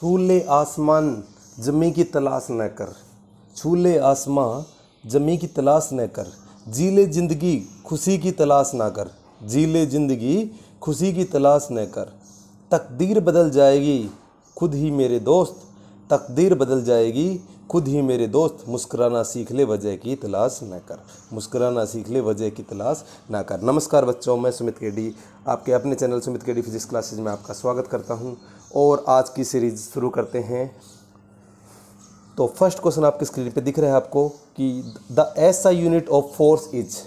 छू ले आसमान जमी की तलाश न कर छू ले आसमां जमी की तलाश न कर जी ले जिंदगी खुशी की तलाश ना कर जी ले जिंदगी खुशी की तलाश न कर तकदीर बदल जाएगी खुद ही मेरे दोस्त तकदीर बदल जाएगी खुद ही मेरे दोस्त मुस्कराना सीख ले वजह की तलाश न कर मुस्कराना सीख ले वजह की तलाश ना कर नमस्कार बच्चों मैं सुमित केडी आपके अपने channel Sumit KD physics classes में आपका स्वागत करता हूँ और आज की सीरीज शुरू करते हैं तो फर्स्ट क्वेश्चन आपके स्क्रीन पे दिख रहा है आपको कि the S I unit of force is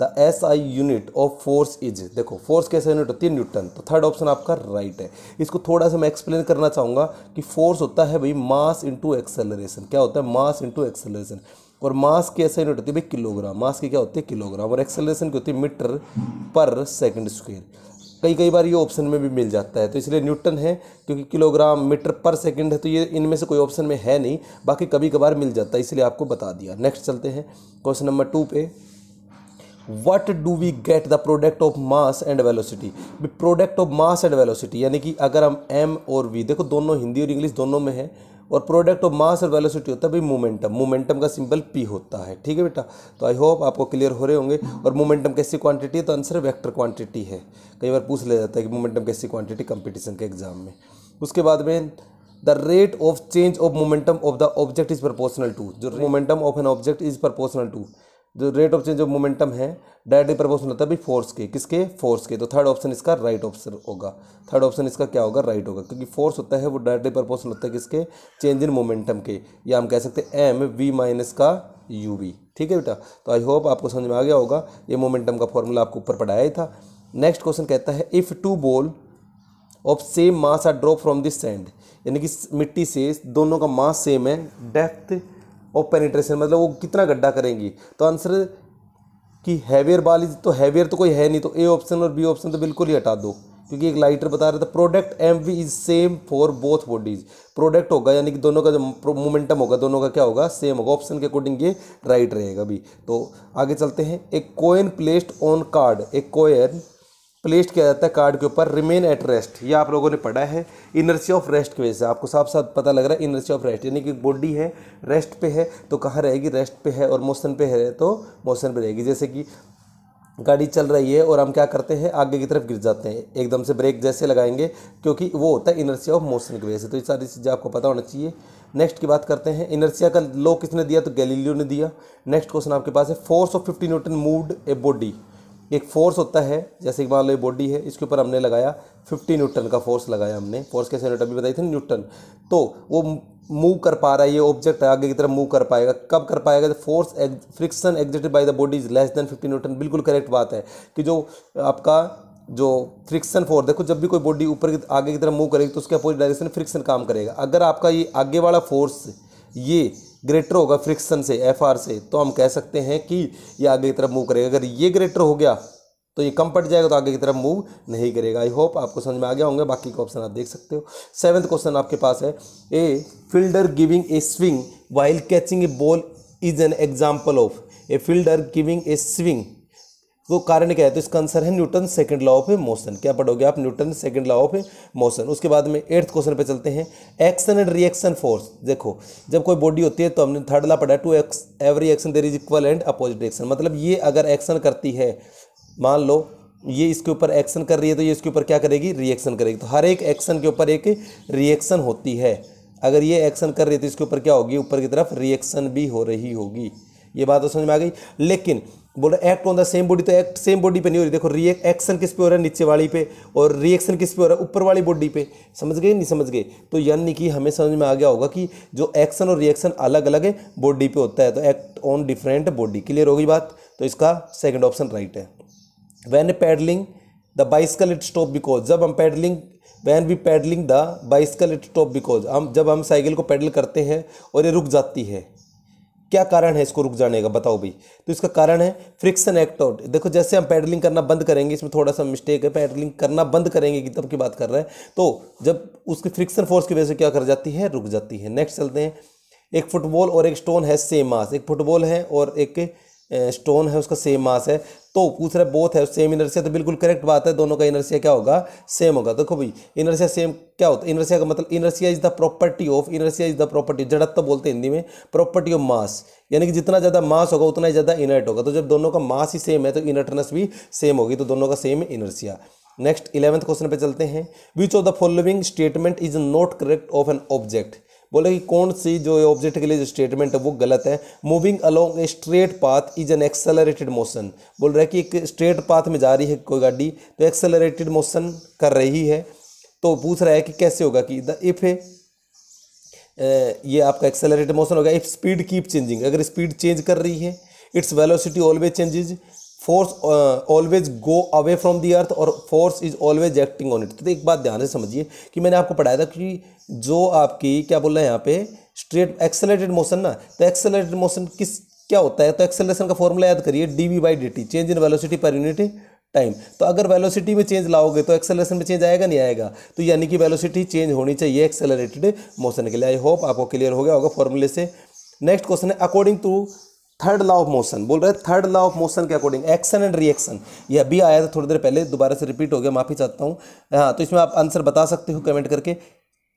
the S I unit of force is देखो फोर्स कैसा यूनिट होती है न्यूटन तो थर्ड ऑप्शन आपका राइट है इसको थोड़ा सा मैं एक्सप्लेन करना चाहूँगा कि फोर्स होता है भाई मास इंटू एक्सेलरेशन क्या होता है मास इंटू एक्सेलरेशन और मास की ऐसा यूनिट होती है भाई किलोग्राम मास की क्या होती है किलोग्राम और एक्सेलरेशन की होती है मीटर पर सेकंड स्क्वेयर कई कई बार ये ऑप्शन में भी मिल जाता है तो इसलिए न्यूटन है क्योंकि किलोग्राम मीटर पर सेकंड है तो ये इनमें से कोई ऑप्शन में है नहीं बाकी कभी कभार मिल जाता है इसलिए आपको बता दिया नेक्स्ट चलते हैं क्वेश्चन नंबर टू पे what do we get the product of mass and velocity product of mass and velocity यानी कि अगर हम एम और वी देखो दोनों हिंदी और इंग्लिश दोनों में है और प्रोडक्ट ऑफ मास और वेलोसिटी होता है भाई मोमेंटम मोमेंटम का सिंबल पी होता है ठीक है बेटा तो आई होप आपको क्लियर हो रहे होंगे और मोमेंटम कैसी क्वांटिटी है तो आंसर वेक्टर क्वांटिटी है कई बार पूछ लिया जाता है कि मोमेंटम कैसी क्वांटिटी कंपटीशन के एग्जाम में उसके बाद में the rate of change of momentum of the object is proportional to जो momentum of an object is proportional to जो rate of change of momentum है डायरेक्टली प्रपोर्शन होता है भाई फोर्स के किसके फोर्स के तो थर्ड ऑप्शन इसका राइट ऑप्शन होगा थर्ड ऑप्शन इसका क्या होगा राइट होगा क्योंकि फोर्स होता है वो डायरेक्टली प्रपोर्शन होता है किसके चेंज इन मोमेंटम के या हम कह सकते हैं एम वी माइनस का यू वी ठीक है बेटा तो आई होप आपको समझ में आ गया होगा ये मोमेंटम का फॉर्मूला आपको ऊपर पढ़ाया ही था नेक्स्ट क्वेश्चन कहता है if two ball of same mass are drop from this sand यानी कि मिट्टी से दोनों का मास सेम है डेप्थ ऑफ पेनिट्रेशन मतलब वो कितना गड्ढा करेंगी तो आंसर कि हैवियर बाल इज तो हैवियर तो कोई है नहीं तो ए ऑप्शन और बी ऑप्शन तो बिल्कुल ही हटा दो क्योंकि एक लाइटर बता रहा था product M V is same for both bodies product होगा यानी कि दोनों का जो मोमेंटम होगा दोनों का क्या होगा सेम होगा ऑप्शन के अकॉर्डिंग ये राइट रहेगा भी तो आगे चलते हैं एक कोइन प्लेस्ड ऑन कार्ड एक कोयन प्लेस्ड किया जाता है कार्ड के ऊपर रिमेन एट रेस्ट ये आप लोगों ने पढ़ा है इनर्सी ऑफ रेस्ट की वजह से आपको साफ साफ पता लग रहा है इनर्सी ऑफ रेस्ट यानी कि बॉडी है रेस्ट पे है तो कहाँ रहेगी रेस्ट पे है और मोशन पे है तो मोशन पे रहेगी जैसे कि गाड़ी चल रही है और हम क्या करते हैं आगे की तरफ गिर जाते हैं एकदम से ब्रेक जैसे लगाएंगे क्योंकि वो होता है इनर्सिया ऑफ मोशन की वजह से तो ये सारी चीज़ें आपको पता होना चाहिए नेक्स्ट की बात करते हैं इनर्सिया का लो किसने दिया तो गैलीलियो ने दिया नेक्स्ट क्वेश्चन आपके पास है force of fifty newton moved a body एक फोर्स होता है जैसे कि मान लो ये बॉडी है इसके ऊपर हमने लगाया फिफ्टी न्यूटन का फोर्स लगाया हमने फोर्स कैसे न्यूटन भी बताई थी न्यूटन तो वो मूव कर पा रहा है ये ऑब्जेक्ट आगे की तरफ मूव कर पाएगा कब कर पाएगा तो force friction exerted by the body is less than fifty newton बिल्कुल करेक्ट बात है कि जो आपका जो फ्रिक्शन फोर्स देखो जब भी कोई बॉडी ऊपर की आगे की तरफ मूव करेगी तो उसके अपोजिट डायरेक्शन फ्रिक्शन काम करेगा अगर आपका ये आगे वाला फोर्स ये ग्रेटर होगा फ्रिक्शन से एफ आर से तो हम कह सकते हैं कि ये आगे की तरफ मूव करेगा अगर ये ग्रेटर हो गया तो ये कम पट जाएगा तो आगे की तरफ मूव नहीं करेगा आई होप आपको समझ में आ गया होंगे बाकी का ऑप्शन आप देख सकते हो सेवन्थ क्वेश्चन आपके पास है a fielder giving a swing while catching a ball is an example of a fielder giving a swing वो कारण क्या है तो इसका आंसर है Newton second law of motion क्या पढ़ोगे आप Newton second law of motion उसके बाद में एट्थ क्वेश्चन पे चलते हैं एक्शन एंड रिएक्शन फोर्स देखो जब कोई बॉडी होती है तो हमने थर्ड लॉ पढ़ा टू एक्स every action there is equal and opposite reaction मतलब ये अगर एक्शन करती है मान लो ये इसके ऊपर एक्शन कर रही है तो ये इसके ऊपर क्या करेगी रिएक्शन करेगी तो हर एक एक्शन के ऊपर एक रिएक्शन होती है अगर ये एक्शन कर रही है तो इसके ऊपर क्या होगी ऊपर की तरफ रिएक्शन भी हो रही होगी ये बात तो समझ में आ गई लेकिन बोला act on the same body तो एक्ट सेम बॉडी पे नहीं हो रही देखो रिए एक्शन किस पे हो रहा है नीचे वाली पे और रिएक्शन किस पे हो रहा है ऊपर वाली बॉडी पे समझ गए नहीं समझ गए तो यानी कि हमें समझ में आ गया होगा कि जो एक्शन और रिएक्शन अलग अलग है बॉडी पे होता है तो act on different body clear होगी बात तो इसका सेकेंड ऑप्शन राइट है when pedalling the bicycle it stop because जब हम pedalling when we pedalling the bicycle it stop because हम जब हम साइकिल को पैडल करते हैं और ये रुक जाती है क्या कारण है इसको रुक जाने का बताओ भाई तो इसका कारण है फ्रिक्शन एक्ट आउट देखो जैसे हम पैडलिंग करना बंद करेंगे इसमें थोड़ा सा मिस्टेक है पैडलिंग करना बंद करेंगे कि तब की बात कर रहे हैं तो जब उसकी फ्रिक्शन फोर्स की वजह से क्या कर जाती है रुक जाती है नेक्स्ट चलते हैं एक फुटबॉल और एक स्टोन है सेम मास एक फुटबॉल है और एक स्टोन है उसका सेम मास है तो पूछ रहे बोथ है सेम इनर्सिया तो बिल्कुल करेक्ट बात है दोनों का इनर्सिया क्या होगा सेम होगा देखो भाई इनर्सिया सेम क्या होता है इनर्सिया का मतलब inertia is the property of inertia is the property तो बोलते हैं हिंदी में प्रॉपर्टी ऑफ मास यानी कि जितना ज़्यादा मास होगा उतना ही ज़्यादा इनर्ट होगा तो जब दोनों का मास ही सेम है तो इनर्टनेस भी सेम होगी तो दोनों का same inertia next eleventh question पे चलते हैं which of the following statement is not correct of an object बोला कि कौन सी जो ऑब्जेक्ट के लिए जो स्टेटमेंट है वो गलत है moving along a straight path is an accelerated motion बोल रहा है कि एक स्ट्रेट पाथ में जा रही है कोई गाड़ी तो एक्सेलरेटेड मोशन कर रही है तो पूछ रहा है कि कैसे होगा कि द इफ़ ये आपका एक्सेलरेटेड मोशन होगा इफ स्पीड कीप चेंजिंग अगर स्पीड चेंज कर रही है it's velocity always changes force always go away from the earth और force is always acting on it तो एक बात ध्यान से समझिए कि मैंने आपको पढ़ाया था कि जो आपकी क्या बोल रहे हैं यहाँ पे स्ट्रेट एक्सेलेटेड मोशन ना तो एक्सेलेटेड मोशन किस क्या होता है तो एक्सेलेशन का फॉर्मूला याद करिए D V by D T change in velocity per unit time तो अगर वेलोसिटी में चेंज लाओगे तो एक्सेलेशन में चेंज आएगा नहीं आएगा तो यानी कि वेलोसिटी चेंज होनी चाहिए एक्सेलेटेड मोशन के लिए आई होप आपको क्लियर हो गया होगा फॉर्मूले से नेक्स्ट क्वेश्चन है according to third law of motion बोल रहे थर्ड लॉ ऑफ मोशन के अकॉर्डिंग एक्शन एंड रिएक्शन ये अभी आया था थोड़ी देर पहले दोबारा से रिपीट हो गया माफी चाहता हूँ हाँ तो इसमें आप आंसर बता सकते हो कमेंट करके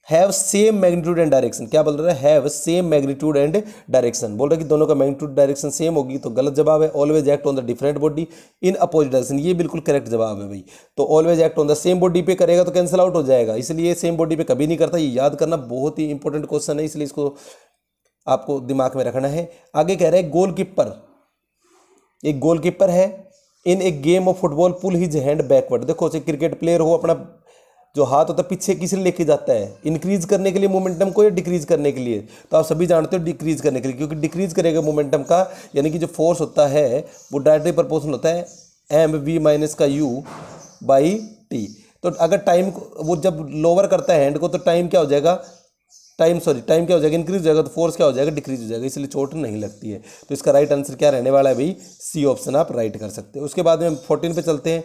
have same magnitude and direction क्या बोल रहा हैं have same magnitude and direction बोल रहे कि दोनों का मैग्नीट्यूड डायरेक्शन सेम होगी तो गलत जवाब है always act on the different body in opposite direction ये बिल्कुल करेक्ट जवाब है भाई तो always act on the same body पे करेगा तो कैंसिल आउट हो जाएगा इसलिए सेम बॉडी पे कभी नहीं करता ये याद करना बहुत ही इंपॉर्टेंट क्वेश्चन है इसलिए इसको आपको दिमाग में रखना है आगे कह रहे हैं गोलकीपर एक गोलकीपर है in a game of football pull his hand backward देखो चाहे क्रिकेट प्लेयर हो अपना जो हाथ होता है पीछे किसी लेके जाता है इंक्रीज करने के लिए मोमेंटम को या डिक्रीज करने के लिए तो आप सभी जानते हो डिक्रीज करने के लिए क्योंकि डिक्रीज करेगा मोमेंटम का यानी कि जो फोर्स होता है वो डायरेक्टली प्रपोर्शनल होता है एम वी माइनस का यू बाई टी तो अगर टाइम वो जब लोअर करता है हैंड को तो टाइम क्या हो जाएगा टाइम सॉरी टाइम क्या हो जाएगा इंक्रीज हो जाएगा तो फोर्स क्या हो जाएगा डिक्रीज हो जाएगा इसलिए चोट नहीं लगती है तो इसका राइट आंसर क्या रहने वाला है भाई सी ऑप्शन आप राइट कर सकते हैं उसके बाद में फोर्टीन पे चलते हैं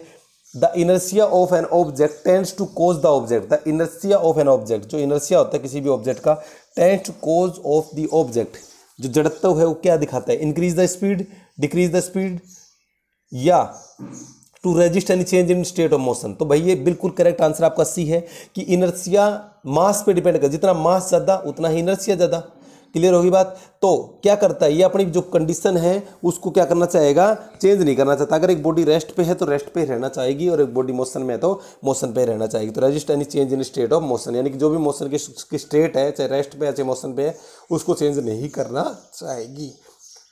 the inertia of an object tends to cause the object the inertia of an object जो इनर्सिया होता है किसी भी ऑब्जेक्ट का tends to cause of the object जो जड़त्व है वो क्या दिखाता है increase the speed decrease the speed या to resist any change in state of motion तो भाई ये बिल्कुल करेक्ट आंसर आपका सी है कि इनर्सिया मास पे डिपेंड कर जितना मास ज़्यादा उतना ही इनर्सिया ज़्यादा क्लियर होगी बात तो क्या करता है ये अपनी जो कंडीशन है उसको क्या करना चाहेगा चेंज नहीं करना चाहता अगर एक बॉडी रेस्ट पे है तो रेस्ट पे रहना चाहेगी और एक बॉडी मोशन में है तो मोशन पे रहना चाहेगी तो resist any change in state of motion यानी कि जो भी मोशन की स्टेट है चाहे रेस्ट पे है चाहे मोशन पे है उसको चेंज नहीं करना चाहेगी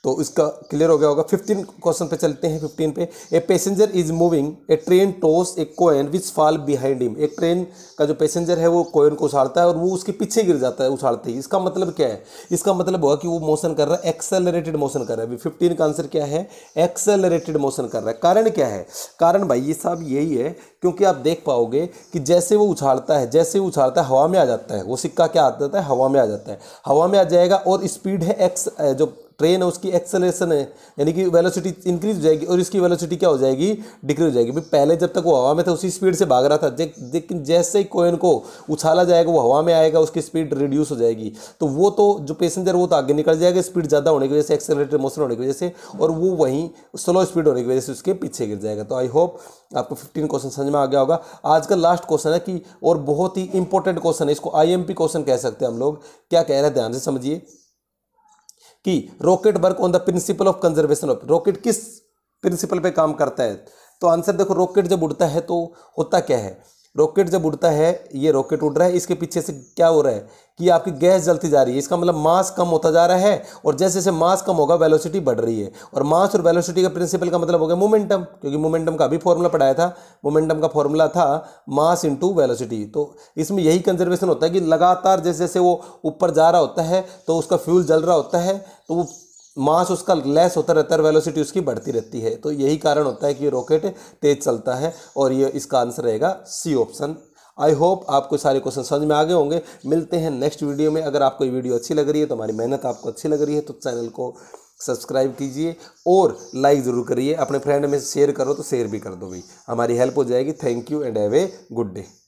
तो इसका क्लियर हो गया होगा फिफ्टीन क्वेश्चन पे चलते हैं फिफ्टीन पे a passenger is moving a train toss a coin which fall behind him एक ट्रेन का जो पैसेंजर है वो कोयन को उछाड़ता है और वो उसके पीछे गिर जाता है उछाड़ते ही इसका मतलब क्या है इसका मतलब होगा कि वो मोशन कर रहा है एक्सेलरेटेड मोशन कर रहा है फिफ्टीन का आंसर क्या है एक्सेलरेटेड मोशन कर रहा है कारण क्या है कारण भाई ये साहब यही है क्योंकि आप देख पाओगे कि जैसे वो उछाड़ता है जैसे वो उछाड़ता है हवा में आ जाता है वो सिक्का क्या आ जाता है हवा में आ जाता है हवा में आ जाएगा और स्पीड है एक्स जो ट्रेन है उसकी एक्सेलरेशन है यानी कि वेलोसिटी इंक्रीज हो जाएगी और इसकी वेलोसिटी क्या हो जाएगी डिक्रीज हो जाएगी भाई पहले जब तक वो हवा में था उसी स्पीड से भाग रहा था लेकिन जैसे ही कोयन को उछाला जाएगा वो हवा में आएगा उसकी स्पीड रिड्यूस हो जाएगी तो वो तो जो पैसेंजर वो तो आगे निकल जाएगा स्पीड ज़्यादा होने की वजह से एक्सेलेटर मोशन होने की वजह से और वो वहीं स्लो स्पीड होने की वजह से उसके पीछे गिर जाएगा तो आई होप आपको फिफ्टीन क्वेश्चन समझ में आ गया होगा आज का लास्ट क्वेश्चन है कि और बहुत ही इंपॉर्टेंट क्वेश्चन है इसको आई क्वेश्चन कह सकते हैं हम लोग क्या कह रहे हैं ध्यान से समझिए कि rocket work on the principle of conservation of rocket किस प्रिंसिपल पे काम करता है तो आंसर देखो रॉकेट जब उड़ता है तो होता क्या है रॉकेट जब उड़ता है ये रॉकेट उड़ रहा है इसके पीछे से क्या हो रहा है कि आपकी गैस जलती जा रही है इसका मतलब मास कम होता जा रहा है और जैसे जैसे मास कम होगा वेलोसिटी बढ़ रही है और मास और वेलोसिटी का प्रिंसिपल का मतलब हो गया मोमेंटम क्योंकि मोमेंटम का भी फॉर्मूला पढ़ाया था मोमेंटम का फॉर्मूला था मास इंटू वेलोसिटी तो इसमें यही कंजर्वेशन होता है कि लगातार जैसे जैसे वो ऊपर जा रहा होता है तो उसका फ्यूल जल रहा होता है तो वो मास उसका लेस होता रहता है वेलोसिटी उसकी बढ़ती रहती है तो यही कारण होता है कि ये रॉकेट तेज चलता है और ये इसका आंसर रहेगा सी ऑप्शन आई होप आपको सारे क्वेश्चन समझ में आ गए होंगे मिलते हैं नेक्स्ट वीडियो में अगर आपको ये वीडियो अच्छी लग रही है तो हमारी मेहनत आपको अच्छी लग रही है तो चैनल को सब्सक्राइब कीजिए और लाइक ज़रूर करिए अपने फ्रेंड में शेयर करो तो शेयर भी कर दो भाई हमारी हेल्प हो जाएगी thank you and have a good day